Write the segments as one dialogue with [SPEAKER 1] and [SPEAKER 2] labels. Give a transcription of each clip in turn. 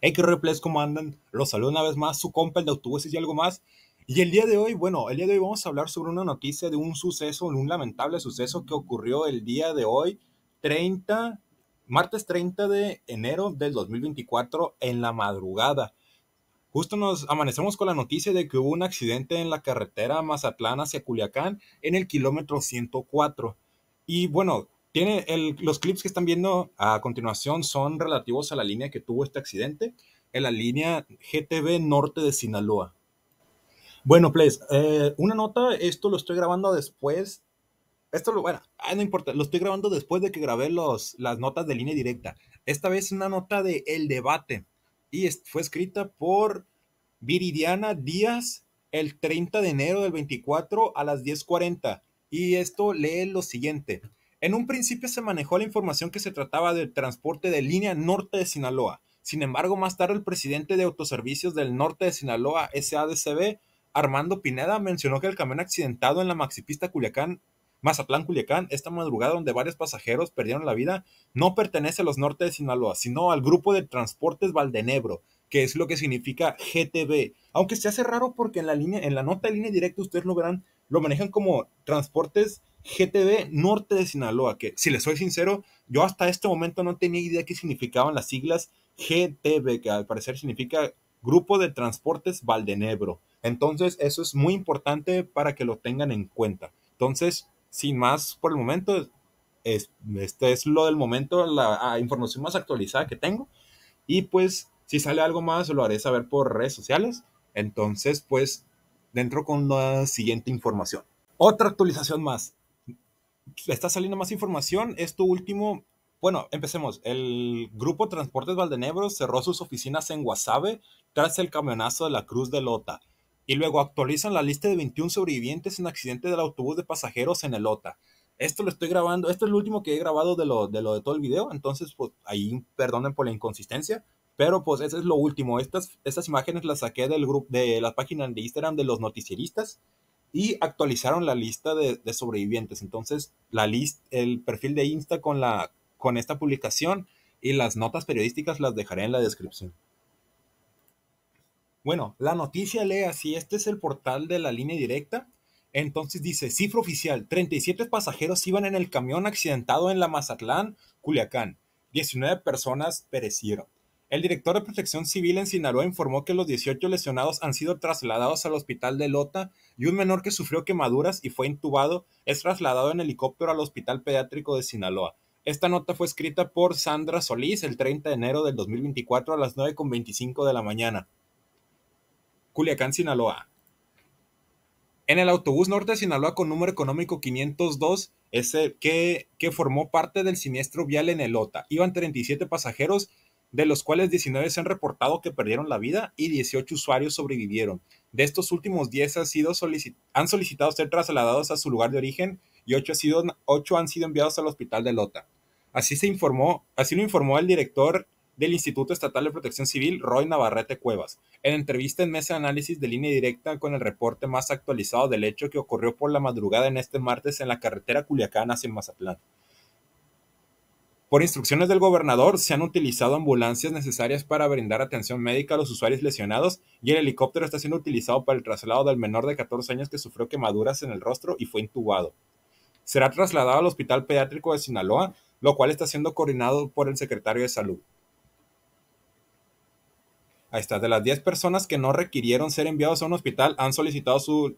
[SPEAKER 1] Hey, qué replays, ¿cómo andan? Los saludo una vez más, su compa, el de autobuses y algo más. Y el día de hoy, bueno, el día de hoy vamos a hablar sobre una noticia de un suceso, un lamentable suceso que ocurrió el día de hoy, 30, martes 30 de enero del 2024, en la madrugada. Justo nos amanecemos con la noticia de que hubo un accidente en la carretera Mazatlán hacia Culiacán en el kilómetro 104. Y bueno, tiene los clips que están viendo a continuación son relativos a la línea que tuvo este accidente, en la línea GTB Norte de Sinaloa. Bueno, please, eh, una nota, esto lo estoy grabando después. Esto lo, bueno, no importa, lo estoy grabando después de que grabé los, las notas de línea directa. Esta vez una nota de El Debate y fue escrita por Viridiana Díaz el 30 de enero del 24 a las 10.40. Y esto lee lo siguiente. En un principio se manejó la información que se trataba del transporte de línea norte de Sinaloa. Sin embargo, más tarde el presidente de Autoservicios del Norte de Sinaloa, SADCB, Armando Pineda, mencionó que el camión accidentado en la maxipista Culiacán, Mazatlán Culiacán, esta madrugada donde varios pasajeros perdieron la vida, no pertenece a los norte de Sinaloa, sino al grupo de transportes Valdenebro, que es lo que significa GTB. Aunque se hace raro porque en la, línea, en la nota de línea directa ustedes lo verán, lo manejan como transportes GTB Norte de Sinaloa, que si les soy sincero, yo hasta este momento no tenía idea qué significaban las siglas GTB, que al parecer significa Grupo de Transportes Valdenebro. Entonces, eso es muy importante para que lo tengan en cuenta. Entonces, sin más por el momento, es, este es lo del momento, la ah, información más actualizada que tengo. Y pues si sale algo más, lo haré saber por redes sociales. Entonces, pues, dentro con la siguiente información. Otra actualización más. Está saliendo más información. Esto último, bueno, empecemos. El grupo Transportes Valdenebro cerró sus oficinas en Guasave tras el camionazo de la Cruz de Lota. Y luego actualizan la lista de 21 sobrevivientes en accidente del autobús de pasajeros en el Lota. Esto lo estoy grabando, esto es lo último que he grabado de lo de, lo de todo el video, entonces pues ahí perdonen por la inconsistencia, pero pues eso es lo último. Estas, estas imágenes las saqué del grupo de la página de Instagram de los noticieristas y actualizaron la lista de, sobrevivientes. Entonces, la list, el perfil de Insta con, la, con esta publicación y las notas periodísticas las dejaré en la descripción. Bueno, la noticia lee así, este es el portal de la línea directa. Entonces dice, cifra oficial, 37 pasajeros iban en el camión accidentado en la Mazatlán, Culiacán. 19 personas perecieron. El director de Protección Civil en Sinaloa informó que los 18 lesionados han sido trasladados al hospital de Lota y un menor que sufrió quemaduras y fue intubado es trasladado en helicóptero al hospital pediátrico de Sinaloa. Esta nota fue escrita por Sandra Solís el 30 de enero del 2024 a las 9.25 de la mañana. Culiacán, Sinaloa. En el autobús norte de Sinaloa con número económico 502, que, que formó parte del siniestro vial en Elota, iban 37 pasajeros de los cuales 19 se han reportado que perdieron la vida y 18 usuarios sobrevivieron. De estos últimos 10 han, sido han solicitado ser trasladados a su lugar de origen y 8, sido, han sido enviados al hospital de Lota. Así, se informó, así lo informó el director del Instituto Estatal de Protección Civil, Roy Navarrete Cuevas, en entrevista en Mesa de Análisis de Línea Directa con el reporte más actualizado del hecho que ocurrió por la madrugada en este martes en la carretera Culiacán hacia Mazatlán. Por instrucciones del gobernador, se han utilizado ambulancias necesarias para brindar atención médica a los usuarios lesionados y el helicóptero está siendo utilizado para el traslado del menor de 14 años que sufrió quemaduras en el rostro y fue intubado. Será trasladado al Hospital Pediátrico de Sinaloa, lo cual está siendo coordinado por el secretario de Salud. Ahí está, de las 10 personas que no requirieron ser enviados a un hospital, han solicitado su,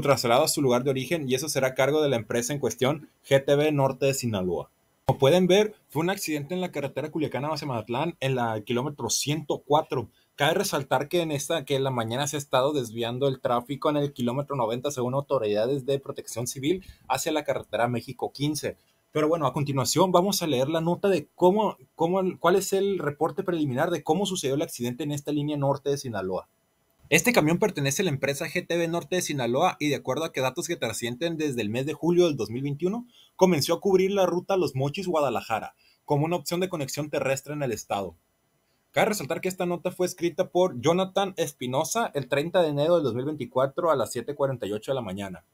[SPEAKER 1] traslado a su lugar de origen y eso será a cargo de la empresa en cuestión, GTB Norte de Sinaloa. Como pueden ver, fue un accidente en la carretera culiacana a Mazatlán, en la kilómetro 104. Cabe resaltar que en esta, que en la mañana se ha estado desviando el tráfico en el kilómetro 90 según autoridades de protección civil hacia la carretera México 15. Pero bueno, a continuación vamos a leer la nota de cómo, cómo, cuál es el reporte preliminar de cómo sucedió el accidente en esta línea norte de Sinaloa. Este camión pertenece a la empresa GTB Norte de Sinaloa y de acuerdo a que datos que trascienden desde el mes de julio del 2021, comenzó a cubrir la ruta Los Mochis-Guadalajara como una opción de conexión terrestre en el estado. Cabe resaltar que esta nota fue escrita por Jonathan Espinosa el 30 de enero del 2024 a las 7.48 de la mañana.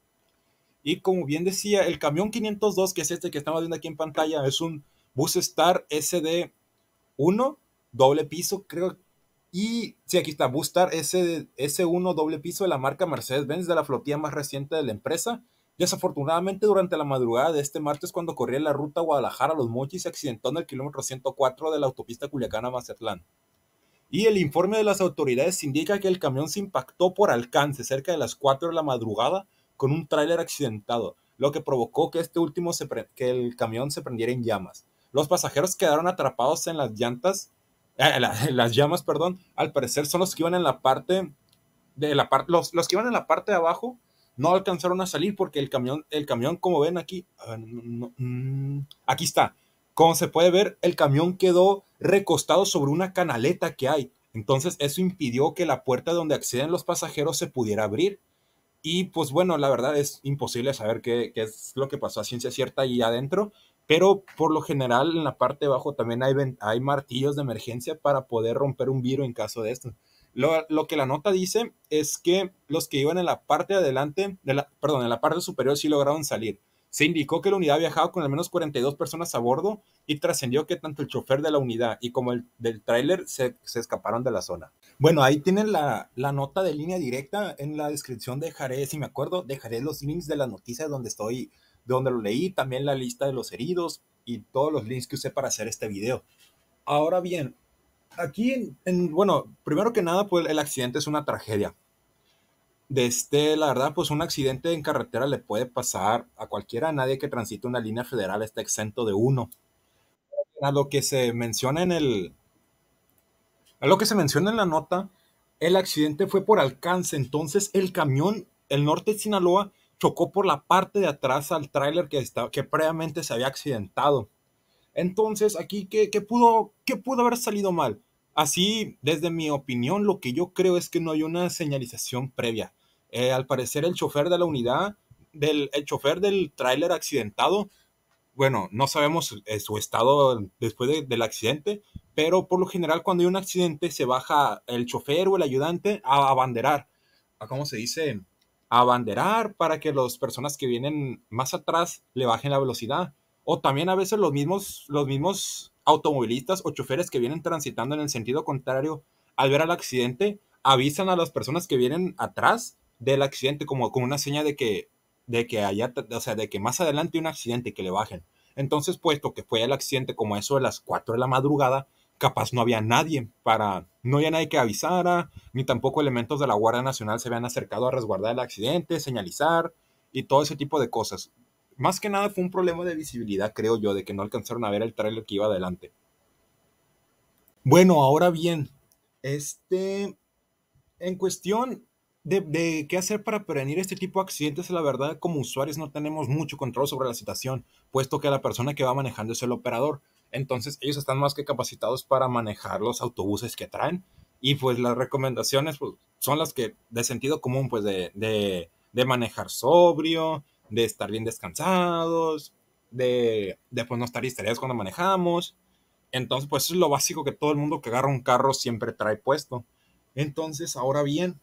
[SPEAKER 1] Y como bien decía, el camión 502, que es este que estamos viendo aquí en pantalla, es un Bus Star SD1, doble piso, creo que, y si aquí está, Bustar ese S1 doble piso de la marca Mercedes-Benz de la flotilla más reciente de la empresa. Desafortunadamente, durante la madrugada de este martes, cuando corría la ruta Guadalajara-Los Mochis, se accidentó en el kilómetro 104 de la autopista Culiacana-Mazatlán. Y el informe de las autoridades indica que el camión se impactó por alcance cerca de las 4 de la madrugada con un tráiler accidentado, lo que provocó que este último que el camión se prendiera en llamas. Los pasajeros quedaron atrapados en las llantas eh, las llamas, perdón, al parecer son los que iban en la parte de la parte, los, que iban en la parte de abajo no alcanzaron a salir porque el camión, el camión, como ven aquí, ah, mm, aquí está. Como se puede ver, el camión quedó recostado sobre una canaleta que hay. Entonces eso impidió que la puerta donde acceden los pasajeros se pudiera abrir. Y pues bueno, la verdad es imposible saber qué, qué, es lo que pasó a ciencia cierta ahí adentro, pero por lo general en la parte de abajo también hay, hay martillos de emergencia para poder romper un viro en caso de esto. Lo, que la nota dice es que los que iban en la parte adelante, de la, perdón, en la parte superior sí lograron salir. Se indicó que la unidad viajaba con al menos 42 personas a bordo y trascendió que tanto el chofer de la unidad y como el del tráiler se, escaparon de la zona. Bueno, ahí tienen la, nota de línea directa en la descripción. Dejaré, si me acuerdo, dejaré los links de las noticias donde estoy de donde lo leí, también la lista de los heridos y todos los links que usé para hacer este video. Ahora bien, aquí, en, bueno, primero que nada, pues el accidente es una tragedia. Desde, este, la verdad, pues un accidente en carretera le puede pasar a cualquiera, a nadie que transite una línea federal está exento de uno. A lo que se menciona en el... A lo que se menciona en la nota, el accidente fue por alcance, entonces el camión, el norte de Sinaloa, chocó por la parte de atrás al tráiler que, que previamente se había accidentado. Entonces, aquí, ¿qué, pudo, pudo haber salido mal? Así, desde mi opinión, lo que yo creo es que no hay una señalización previa. Eh, al parecer, el chofer de la unidad, del, el chofer del tráiler accidentado, bueno, no sabemos eh, su estado después del accidente, pero por lo general cuando hay un accidente se baja el chofer o el ayudante a abanderar, a cómo se dice, abanderar para que las personas que vienen más atrás le bajen la velocidad. O también a veces los mismos, los mismos automovilistas o choferes que vienen transitando en el sentido contrario al ver al accidente avisan a las personas que vienen atrás del accidente como con una seña de que de que haya o sea, de que más adelante hay un accidente y que le bajen. Entonces, puesto que fue el accidente como eso de las 4 de la madrugada, capaz no había nadie para, no había nadie que avisara, ni tampoco elementos de la Guardia Nacional se habían acercado a resguardar el accidente, señalizar y todo ese tipo de cosas. Más que nada fue un problema de visibilidad, creo yo, de que no alcanzaron a ver el trailer que iba adelante. Bueno, ahora bien, este, en cuestión de, de, qué hacer para prevenir este tipo de accidentes, la verdad, como usuarios no tenemos mucho control sobre la situación, puesto que la persona que va manejando es el operador. Entonces ellos están más que capacitados para manejar los autobuses que traen. Y pues las recomendaciones pues, son las que de sentido común, pues de, manejar sobrio, de estar bien descansados, de, pues, no estar histéricos cuando manejamos. Entonces, pues es lo básico que todo el mundo que agarra un carro siempre trae puesto. Entonces, ahora bien,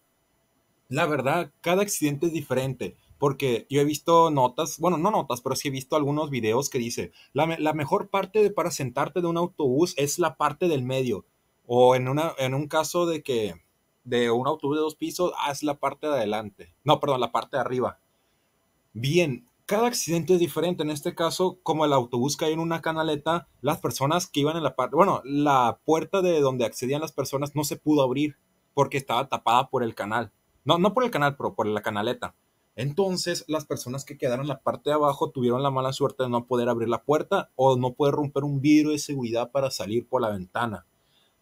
[SPEAKER 1] la verdad, cada accidente es diferente porque yo he visto notas, bueno, no notas, pero sí he visto algunos videos que dice, la, mejor parte para sentarte de un autobús es la parte del medio, o en, una, en un caso de que de un autobús de dos pisos, ah, es la parte de adelante, no, perdón, la parte de arriba. Bien, cada accidente es diferente, en este caso, como el autobús cayó en una canaleta, las personas que iban en la parte, bueno, la puerta de donde accedían las personas no se pudo abrir porque estaba tapada por el canal. No, no por el canal, pero por la canaleta. Entonces, las personas que quedaron en la parte de abajo tuvieron la mala suerte de no poder abrir la puerta o no poder romper un vidrio de seguridad para salir por la ventana.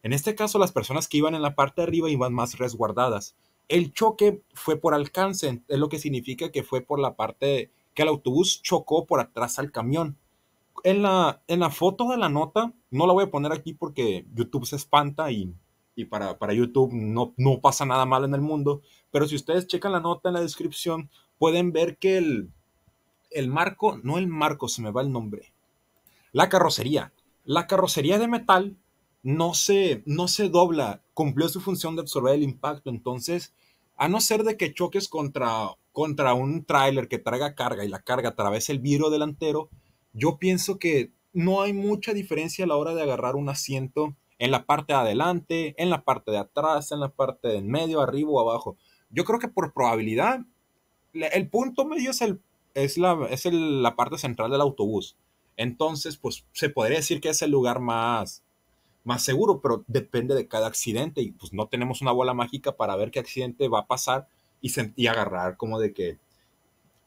[SPEAKER 1] En este caso, las personas que iban en la parte de arriba iban más resguardadas. El choque fue por alcance, es lo que significa que fue por la parte que el autobús chocó por atrás al camión. En la, en la foto de la nota, no la voy a poner aquí porque YouTube se espanta y y para, para YouTube no, no, pasa nada mal en el mundo, pero si ustedes checan la nota en la descripción, pueden ver que el, el marco, no el marco, se me va el nombre, la carrocería. La carrocería de metal no se, no se dobla, cumplió su función de absorber el impacto, entonces, a no ser de que choques contra, contra un tráiler que traiga carga y la carga atravesa el vidrio delantero, yo pienso que no hay mucha diferencia a la hora de agarrar un asiento en la parte de adelante, en la parte de atrás, en la parte de en medio, arriba o abajo. Yo creo que por probabilidad el punto medio es, el, es, la, es la parte central del autobús. Entonces, pues se podría decir que es el lugar más, más seguro, pero depende de cada accidente y pues no tenemos una bola mágica para ver qué accidente va a pasar y, se, y agarrar como de que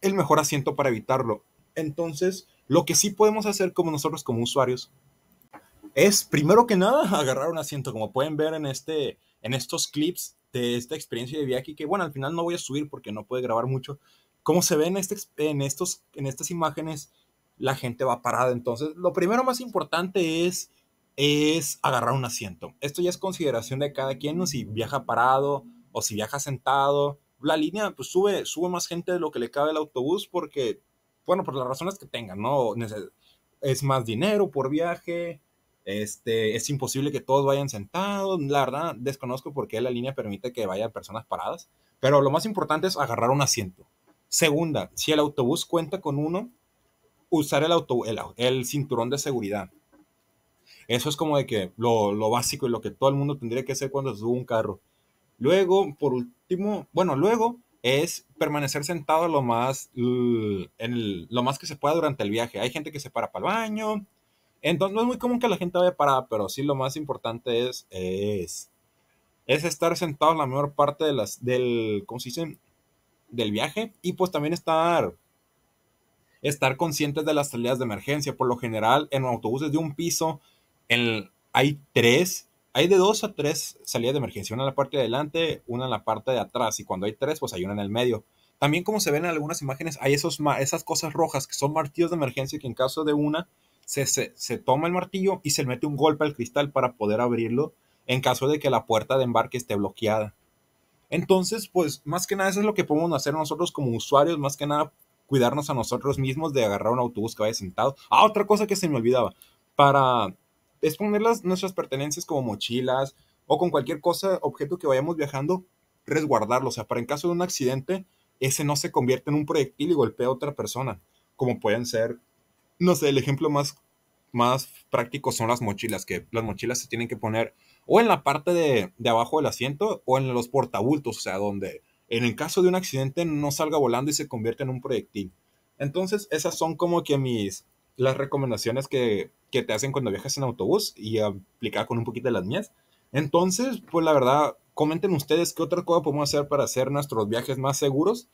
[SPEAKER 1] el mejor asiento para evitarlo. Entonces, lo que sí podemos hacer como nosotros como usuarios es primero que nada agarrar un asiento, como pueden ver en este en estos clips esta experiencia de viaje que, bueno, al final no voy a subir porque no puede grabar mucho. Como se ve en, este en, estos, en estas imágenes, la gente va parada. Entonces, lo primero más importante es, es agarrar un asiento. Esto ya es consideración de cada quien, si viaja parado o si viaja sentado. La línea, pues sube, sube más gente de lo que le cabe el autobús porque, bueno, por las razones que tengan, ¿no? Es más dinero por viaje, este, es imposible que todos vayan sentados. La verdad, desconozco por qué la línea permite que vayan personas paradas. Pero lo más importante es agarrar un asiento. Segunda, si el autobús cuenta con uno, usar el, el, cinturón de seguridad. Eso es como de que lo, básico y lo que todo el mundo tendría que hacer cuando suba sube un carro. Luego, por último, bueno, luego es permanecer sentado lo más, en lo más que se pueda durante el viaje. Hay gente que se para para el baño, entonces no es muy común que la gente vaya parada, pero sí lo más importante es, es, estar sentado la mayor parte de las, del, ¿cómo Del viaje y pues también estar, estar conscientes de las salidas de emergencia. Por lo general, en autobuses de un piso en, hay tres, hay de dos a tres salidas de emergencia, una en la parte de adelante, una en la parte de atrás y cuando hay tres, pues hay una en el medio. También como se ven en algunas imágenes, hay esos, esas cosas rojas que son martillos de emergencia que en caso de una se, toma el martillo y se le mete un golpe al cristal para poder abrirlo en caso de que la puerta de embarque esté bloqueada. Entonces, pues más que nada eso es lo que podemos hacer nosotros como usuarios, más que nada cuidarnos a nosotros mismos de agarrar un autobús que vaya sentado. Ah, otra cosa que se me olvidaba, para exponer las, nuestras pertenencias como mochilas o con cualquier cosa, objeto que vayamos viajando, resguardarlo, o sea, para en caso de un accidente, ese no se convierte en un proyectil y golpea a otra persona, como pueden ser no sé, el ejemplo más, más práctico son las mochilas, que las mochilas se tienen que poner o en la parte de, abajo del asiento o en los portabultos, o sea, donde en el caso de un accidente no salga volando y se convierte en un proyectil. Entonces, esas son como que mis las recomendaciones que, que te hacen cuando viajas en autobús y aplicar con un poquito de las mías. Entonces, pues la verdad, comenten ustedes qué otra cosa podemos hacer para hacer nuestros viajes más seguros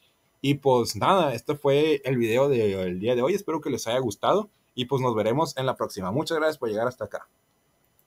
[SPEAKER 1] y pues nada, este fue el video del día de hoy. Espero que les haya gustado y pues nos veremos en la próxima. Muchas gracias por llegar hasta acá.